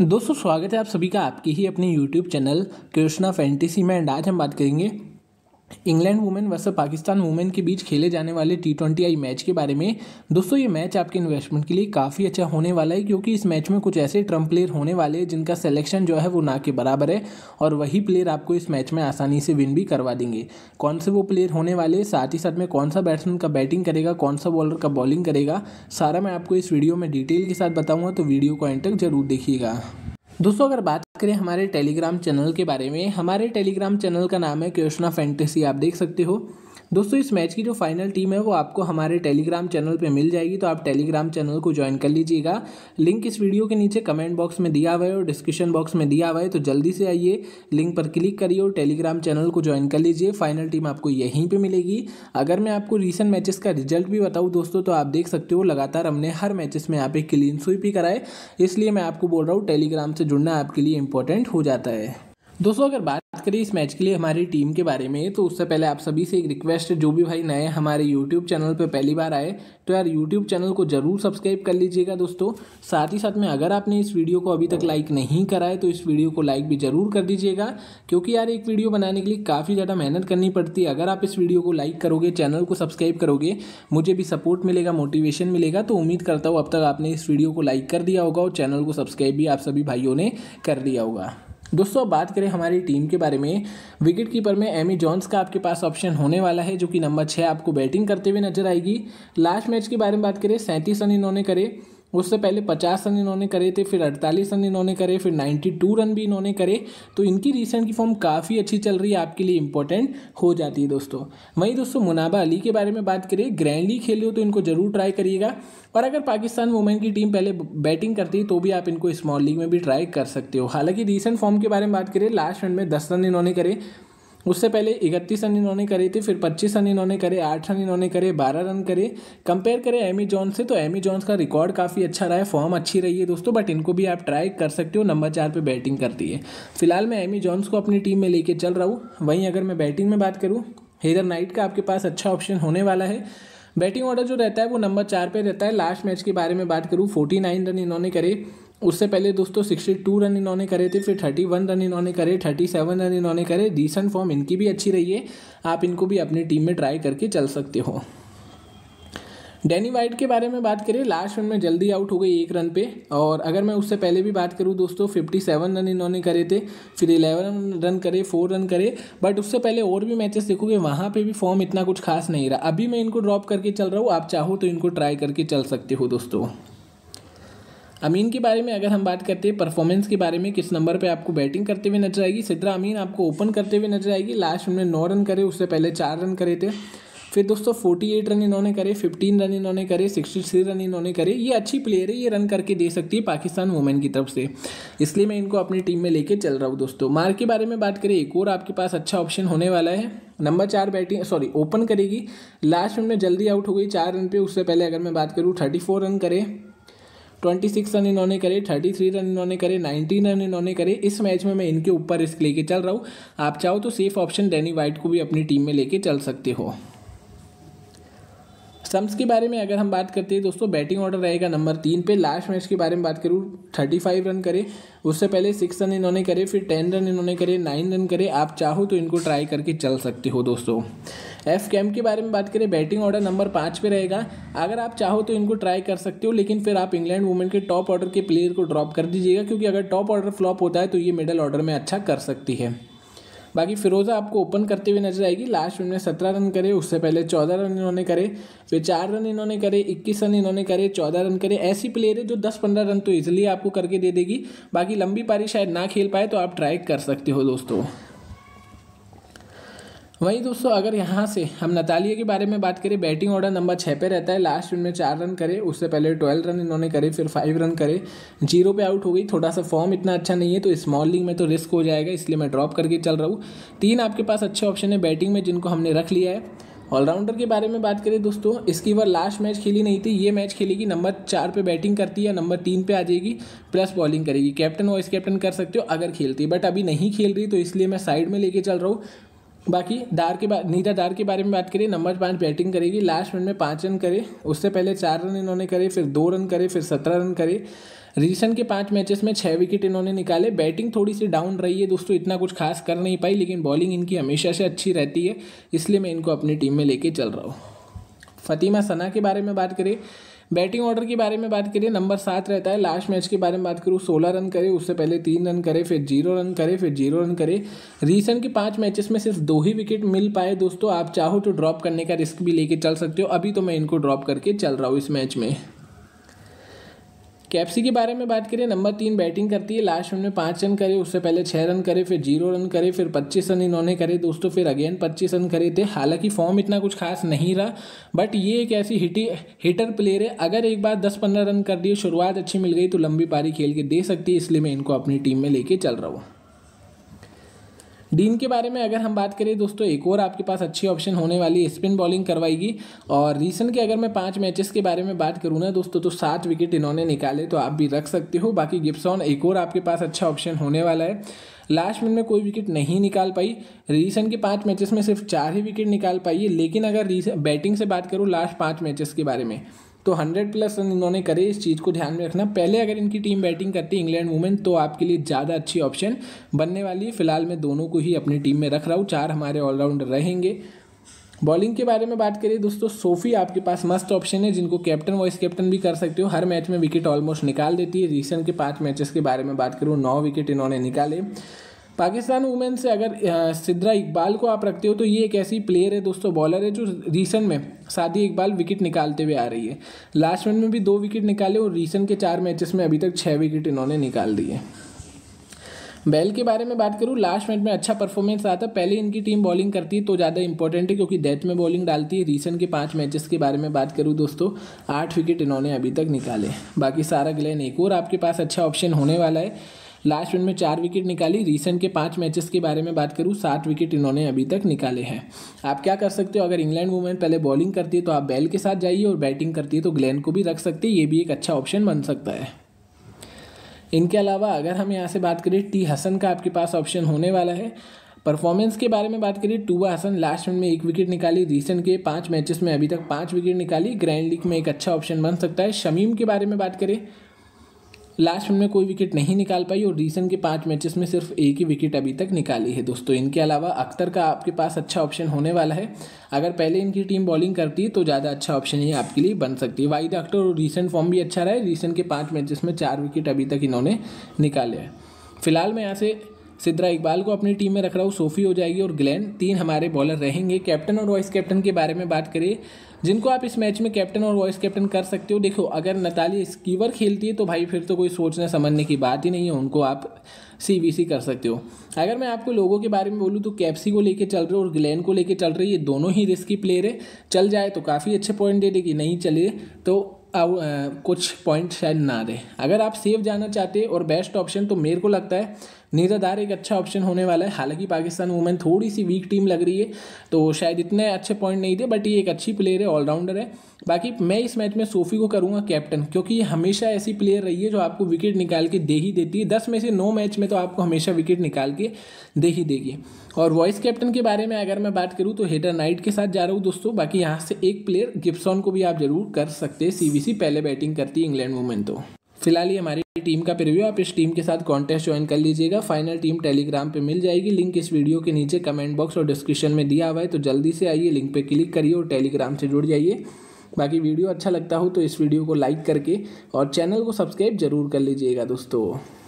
दोस्तों स्वागत है आप सभी का आपकी ही अपने YouTube चैनल कृष्णा फैंटेसी में एंड आज हम बात करेंगे इंग्लैंड वुमेन वर्ष पाकिस्तान वुमेन के बीच खेले जाने वाले टी ट्वेंटी आई मैच के बारे में दोस्तों ये मैच आपके इन्वेस्टमेंट के लिए काफ़ी अच्छा होने वाला है क्योंकि इस मैच में कुछ ऐसे ट्रम्प प्लेयर होने वाले हैं जिनका सिलेक्शन जो है वो ना के बराबर है और वही प्लेयर आपको इस मैच में आसानी से विन भी करवा देंगे कौन से वो प्लेयर होने वाले साथ ही साथ में कौन सा बैट्समैन का बैटिंग करेगा कौन सा बॉलर का बॉलिंग करेगा सारा मैं आपको इस वीडियो में डिटेल के साथ बताऊँगा तो वीडियो को एंड तक जरूर देखिएगा दोस्तों अगर बात करें हमारे टेलीग्राम चैनल के बारे में हमारे टेलीग्राम चैनल का नाम है कृष्णा फैंटेसी आप देख सकते हो दोस्तों इस मैच की जो फाइनल टीम है वो आपको हमारे टेलीग्राम चैनल पर मिल जाएगी तो आप टेलीग्राम चैनल को ज्वाइन कर लीजिएगा लिंक इस वीडियो के नीचे कमेंट बॉक्स में दिया हुआ है और डिस्क्रिप्शन बॉक्स में दिया हुआ है तो जल्दी से आइए लिंक पर क्लिक करिए और टेलीग्राम चैनल को ज्वाइन कर लीजिए फाइनल टीम आपको यहीं पर मिलेगी अगर मैं आपको रिसेंट मैचेस का रिजल्ट भी बताऊँ दोस्तों तो आप देख सकते हो लगातार हमने हर मैचेस में यहाँ पे क्लीन स्वीप ही कराए इसलिए मैं आपको बोल रहा हूँ टेलीग्राम से जुड़ना आपके लिए इंपॉर्टेंट हो जाता है दोस्तों अगर बात करें इस मैच के लिए हमारी टीम के बारे में तो उससे पहले आप सभी से एक रिक्वेस्ट है जो भी भाई नए हमारे यूट्यूब चैनल पर पहली बार आए तो यार यूट्यूब चैनल को ज़रूर सब्सक्राइब कर लीजिएगा दोस्तों साथ ही साथ में अगर आपने इस वीडियो को अभी तक लाइक नहीं करा है तो इस वीडियो को लाइक भी ज़रूर कर दीजिएगा क्योंकि यार एक वीडियो बनाने के लिए काफ़ी ज़्यादा मेहनत करनी पड़ती है अगर आप इस वीडियो को लाइक करोगे चैनल को सब्सक्राइब करोगे मुझे भी सपोर्ट मिलेगा मोटिवेशन मिलेगा तो उम्मीद करता हूँ अब तक आपने इस वीडियो को लाइक कर दिया होगा और चैनल को सब्सक्राइब भी आप सभी भाइयों ने कर दिया होगा दोस्तों अब बात करें हमारी टीम के बारे में विकेट कीपर में एमी जॉन्स का आपके पास ऑप्शन होने वाला है जो कि नंबर छः आपको बैटिंग करते हुए नजर आएगी लास्ट मैच के बारे में बात करें सैंतीस रन इन्होंने करे उससे पहले 50 रन इन्होंने करे थे फिर 48 रन इन्होंने करे फिर 92 रन भी इन्होंने करे तो इनकी रिसेंट की फॉर्म काफ़ी अच्छी चल रही है आपके लिए इंपॉर्टेंट हो जाती है दोस्तों वहीं दोस्तों मुनाबा अली के बारे में बात करिए ग्रैंड लीग खेले हो तो इनको ज़रूर ट्राई करिएगा और अगर पाकिस्तान वुमेन की टीम पहले बैटिंग करती है तो भी आप इनको स्मॉल लीग में भी ट्राई कर सकते हो हालांकि रिसेंट फॉर्म के बारे में बात करिए लास्ट रन में दस रन इन्होंने करे उससे पहले इकतीस रन इन्होंने करे थे फिर पच्चीस रन इन्होंने करे आठ रन इन्होंने करे बारह रन करे कंपेयर करें एमी जॉन से तो एमी जॉन्स का रिकॉर्ड काफ़ी अच्छा रहा है फॉर्म अच्छी रही है दोस्तों बट इनको भी आप ट्राई कर सकते हो नंबर चार पर बैटिंग करती है फिलहाल मैं एमी जॉन्स को अपनी टीम में लेके चल रहा हूँ वहीं अगर मैं बैटिंग में बात करूँ हेदर नाइट का आपके पास अच्छा ऑप्शन होने वाला है बैटिंग ऑर्डर जो रहता है वो नंबर चार पे रहता है लास्ट मैच के बारे में बात करूँ फोर्टी नाइन रन इन्होंने करे उससे पहले दोस्तों सिक्सटी टू रन इन्होंने करे थे फिर थर्टी वन रन इन्होंने करे थर्टी सेवन रन इन्होंने करे डिसेंट फॉर्म इनकी भी अच्छी रही है आप इनको भी अपनी टीम में ट्राई करके चल सकते हो डैनी वाइट के बारे में बात करें लास्ट रन में जल्दी आउट हो गई एक रन पे और अगर मैं उससे पहले भी बात करूं दोस्तों फिफ्टी सेवन रन इन्होंने करे थे फिर इलेवन रन करे फोर रन करे बट उससे पहले और भी मैचेस देखोगे वहाँ पे भी फॉर्म इतना कुछ खास नहीं रहा अभी मैं इनको ड्रॉप करके चल रहा हूँ आप चाहो तो इनको ट्राई करके चल सकते हो दोस्तों अमीन के बारे में अगर हम बात करते हैं परफॉर्मेंस के बारे में किस नंबर पे आपको बैटिंग करते हुए नजर आएगी सिद्रा अमीन आपको ओपन करते हुए नजर आएगी लास्ट उन्होंने नौ रन करे उससे पहले चार रन करे थे फिर दोस्तों फोर्टी एट रन इन्होंने करे फिफ्टीन रन इन्होंने करे सिक्सटी थ्री रन इन्होंने करे ये अच्छी प्लेयर है ये रन करके दे सकती है पाकिस्तान वुमेन की तरफ से इसलिए मैं इनको अपनी टीम में लेके चल रहा हूँ दोस्तों मार के बारे में बात करें एक और आपके पास अच्छा ऑप्शन होने वाला है नंबर चार बैटिंग सॉरी ओपन करेगी लास्ट में जल्दी आउट हो गई चार रन पे उससे पहले अगर मैं बात करूँ थर्टी फोर रन करे ट्वेंटी सिक्स रन इन्होंने करे थर्टी थ्री रन इन्होंने करे नाइनटीन रन इन्होंने करे इस मैच में मैं इनके ऊपर रिस्क लेके चल रहा हूँ आप चाहो तो सेफ ऑप्शन डैनी वाइट को भी अपनी टीम में लेके चल सकते हो स्टम्प्स के बारे में अगर हम बात करते हैं दोस्तों बैटिंग ऑर्डर रहेगा नंबर तीन पे लास्ट मैच के बारे में बात करूँ थर्टी फाइव रन करे उससे पहले सिक्स रन इन्होंने करे फिर टेन रन इन्होंने करे नाइन रन करे आप चाहो तो इनको ट्राई करके चल सकते हो दोस्तों एफ कैम्प के बारे में बात करें बैटिंग ऑर्डर नंबर पाँच पे रहेगा अगर आप चाहो तो इनको ट्राई कर सकते हो लेकिन फिर आप इंग्लैंड वुमेन के टॉप ऑर्डर के प्लेयर को ड्रॉप कर दीजिएगा क्योंकि अगर टॉप ऑर्डर फ्लॉप होता है तो ये मिडल ऑर्डर में अच्छा कर सकती है बाकी फिरोज़ा आपको ओपन करते हुए नजर आएगी लास्ट में सत्रह रन करे उससे पहले चौदह रन इन्होंने करे फिर चार रन इन्होंने करे इक्कीस रन इन्होंने करे चौदह रन करे ऐसी प्लेयर है जो दस पंद्रह रन तो ईजिली आपको करके दे देगी बाकी लंबी पारी शायद ना खेल पाए तो आप ट्राई कर सकते हो दोस्तों वहीं दोस्तों अगर यहाँ से हम नतालिया के बारे में बात करें बैटिंग ऑर्डर नंबर छः पे रहता है लास्ट इनमें चार रन करे उससे पहले ट्वेल्व रन इन्होंने करे फिर फाइव रन करे जीरो पे आउट हो गई थोड़ा सा फॉर्म इतना अच्छा नहीं है तो स्मॉल लीग में तो रिस्क हो जाएगा इसलिए मैं ड्रॉप करके चल रहा हूँ तीन आपके पास अच्छे ऑप्शन है बैटिंग में जिनको हमने रख लिया है ऑलराउंडर के बारे में बात करें दोस्तों इसकी वह लास्ट मैच खेली नहीं थी ये मैच खेलेगी नंबर चार पे बैटिंग करती है नंबर तीन पे आ जाएगी प्लस बॉलिंग करेगी कैप्टन वाइस कैप्टन कर सकते हो अगर खेलती है बट अभी नहीं खेल रही तो इसलिए मैं साइड में लेके चल रहा हूँ बाकी दार के बाद नीता दार के बारे में बात करिए नंबर पाँच बैटिंग करेगी लास्ट मिनट में पाँच रन करे उससे पहले चार रन इन्होंने करे फिर दो रन करे फिर सत्रह रन करे रिसेंट के पाँच मैचेस में छः विकेट इन्होंने निकाले बैटिंग थोड़ी सी डाउन रही है दोस्तों इतना कुछ खास कर नहीं पाई लेकिन बॉलिंग इनकी हमेशा से अच्छी रहती है इसलिए मैं इनको अपनी टीम में लेके चल रहा हूँ फतीमा सना के बारे में बात करें बैटिंग ऑर्डर के बारे में बात करिए नंबर सात रहता है लास्ट मैच के बारे में बात करूँ सोलह रन करे उससे पहले तीन रन करे फिर जीरो रन करे फिर जीरो रन करे रीसेंट के पाँच मैचेस में सिर्फ दो ही विकेट मिल पाए दोस्तों आप चाहो तो ड्रॉप करने का रिस्क भी लेके चल सकते हो अभी तो मैं इनको ड्रॉप करके चल रहा हूँ इस मैच में कैप्सी के बारे में बात करें नंबर तीन बैटिंग करती है लास्ट में पाँच रन करे उससे पहले छः रन करे फिर जीरो रन करे फिर पच्चीस रन इन्होंने करे दोस्तों फिर अगेन पच्चीस रन करे थे हालांकि फॉर्म इतना कुछ खास नहीं रहा बट ये एक ऐसी हिटी हिटर प्लेयर है अगर एक बार दस पंद्रह रन कर दिए शुरुआत अच्छी मिल गई तो लंबी पारी खेल के दे सकती है इसलिए मैं इनको अपनी टीम में लेके चल रहा हूँ डीन के बारे में अगर हम बात करें दोस्तों एक और आपके पास अच्छी ऑप्शन होने वाली स्पिन बॉलिंग करवाएगी और रिसेंट के अगर मैं पाँच मैचेस के बारे में बात करूँ ना दोस्तों तो सात विकेट इन्होंने निकाले तो आप भी रख सकते हो बाकी गिप्सॉन एक और आपके पास अच्छा ऑप्शन होने वाला है लास्ट मिनट में कोई विकेट नहीं निकाल पाई रिसेंट के पाँच मैचेस में सिर्फ चार ही विकेट निकाल पाई है लेकिन अगर बैटिंग से बात करूँ लास्ट पाँच मैचेस के बारे में तो हंड्रेड प्लस रन इन्होंने करे इस चीज़ को ध्यान में रखना पहले अगर इनकी टीम बैटिंग करती इंग्लैंड वुमेन तो आपके लिए ज़्यादा अच्छी ऑप्शन बनने वाली है फिलहाल मैं दोनों को ही अपनी टीम में रख रहा हूँ चार हमारे ऑलराउंडर रहेंगे बॉलिंग के बारे में बात करिए दोस्तों सोफी आपके पास मस्त ऑप्शन है जिनको कैप्टन वाइस कैप्टन भी कर सकते हो हर मैच में विकेट ऑलमोस्ट निकाल देती है रिसेंट के पाँच मैचेस के बारे में बात करूँ नौ विकेट इन्होंने निकाले पाकिस्तान वुमेन से अगर सिद्रा इकबाल को आप रखते हो तो ये एक ऐसी प्लेयर है दोस्तों बॉलर है जो रीसेंट में सादी इकबाल विकेट निकालते हुए आ रही है लास्ट मिनट में भी दो विकेट निकाले और रीसेंट के चार मैचेस में अभी तक छः विकेट इन्होंने निकाल दिए बैल के बारे में बात करूँ लास्ट मिनट में अच्छा परफॉर्मेंस आता है पहले इनकी टीम बॉलिंग करती है तो ज़्यादा इंपॉर्टेंट है क्योंकि डेथ में बॉलिंग डालती है रीसेंट के पाँच मैचेस के बारे में बात करूँ दोस्तों आठ विकेट इन्होंने अभी तक निकाले बाकी सारा ग्लैन एक और आपके पास अच्छा ऑप्शन होने वाला है लास्ट वन में चार विकेट निकाली रिसेंट के पाँच मैचेस के बारे में बात करूँ सात विकेट इन्होंने अभी तक निकाले हैं आप क्या कर सकते हो अगर इंग्लैंड वुमेन पहले बॉलिंग करती है तो आप बैल के साथ जाइए और बैटिंग करती है तो ग्लैन को भी रख सकते ये भी एक अच्छा ऑप्शन बन सकता है इनके अलावा अगर हम यहाँ से बात करें टी हसन का आपके पास ऑप्शन होने वाला है परफॉर्मेंस के बारे में बात करें टूबा हसन लास्ट में एक विकेट निकाली रिसेंट के पाँच मैचेस में अभी तक पाँच विकेट निकाली ग्रैंड लीग में एक अच्छा ऑप्शन बन सकता है शमीम के बारे में बात करें लास्ट में कोई विकेट नहीं निकाल पाई और रीसेंट के पाँच मैचेस में सिर्फ एक ही विकेट अभी तक निकाली है दोस्तों इनके अलावा अख्तर का आपके पास अच्छा ऑप्शन होने वाला है अगर पहले इनकी टीम बॉलिंग करती है तो ज़्यादा अच्छा ऑप्शन ही आपके लिए बन सकती है वाहिद अख्तर और रीसेंट फॉर्म भी अच्छा रहा है रीसेंट के पाँच मैचेस में चार विकेट अभी तक इन्होंने निकाले हैं फिलहाल मैं यहाँ से सिद्रा इकबाल को अपनी टीम में रख रहा हूँ सोफी हो जाएगी और ग्लैन तीन हमारे बॉलर रहेंगे कैप्टन और वाइस कैप्टन के बारे में बात करें जिनको आप इस मैच में कैप्टन और वाइस कैप्टन कर सकते हो देखो अगर नताली स्कीवर खेलती है तो भाई फिर तो कोई सोचने समझने की बात ही नहीं है उनको आप सी कर सकते हो अगर मैं आपको लोगों के बारे में बोलूँ तो कैप्सी को लेकर चल रहे हो और ग्लैन को लेकर चल रही ये दोनों ही रिस्की प्लेयर है चल जाए तो काफ़ी अच्छे पॉइंट दे देगी नहीं चले तो आ, कुछ पॉइंट शायद ना दे अगर आप सेफ जाना चाहते और बेस्ट ऑप्शन तो मेरे को लगता है निज़ादार एक अच्छा ऑप्शन होने वाला है हालांकि पाकिस्तान वुमेन थोड़ी सी वीक टीम लग रही है तो शायद इतने अच्छे पॉइंट नहीं थे बट ये एक अच्छी प्लेयर है ऑलराउंडर है बाकी मैं इस मैच में सोफी को करूँगा कैप्टन क्योंकि ये हमेशा ऐसी प्लेयर रही है जो आपको विकेट निकाल के दे ही देती है दस में से नौ मैच में तो आपको हमेशा विकेट निकाल के दे ही देगी और वॉइस कैप्टन के बारे में अगर मैं बात करूँ तो हेडर नाइट के साथ जा रहा हूँ दोस्तों बाकी यहाँ से एक प्लेयर गिप्सॉन को भी आप जरूर कर सकते हैं सी पहले बैटिंग करती है इंग्लैंड वुमेन तो फिलहाल ये हमारी टीम का प्रिव्यू आप इस टीम के साथ कॉन्टेस्ट ज्वाइन कर लीजिएगा फाइनल टीम टेलीग्राम पे मिल जाएगी लिंक इस वीडियो के नीचे कमेंट बॉक्स और डिस्क्रिप्शन में दिया हुआ है तो जल्दी से आइए लिंक पे क्लिक करिए और टेलीग्राम से जुड़ जाइए बाकी वीडियो अच्छा लगता हो तो इस वीडियो को लाइक करके और चैनल को सब्सक्राइब जरूर कर लीजिएगा दोस्तों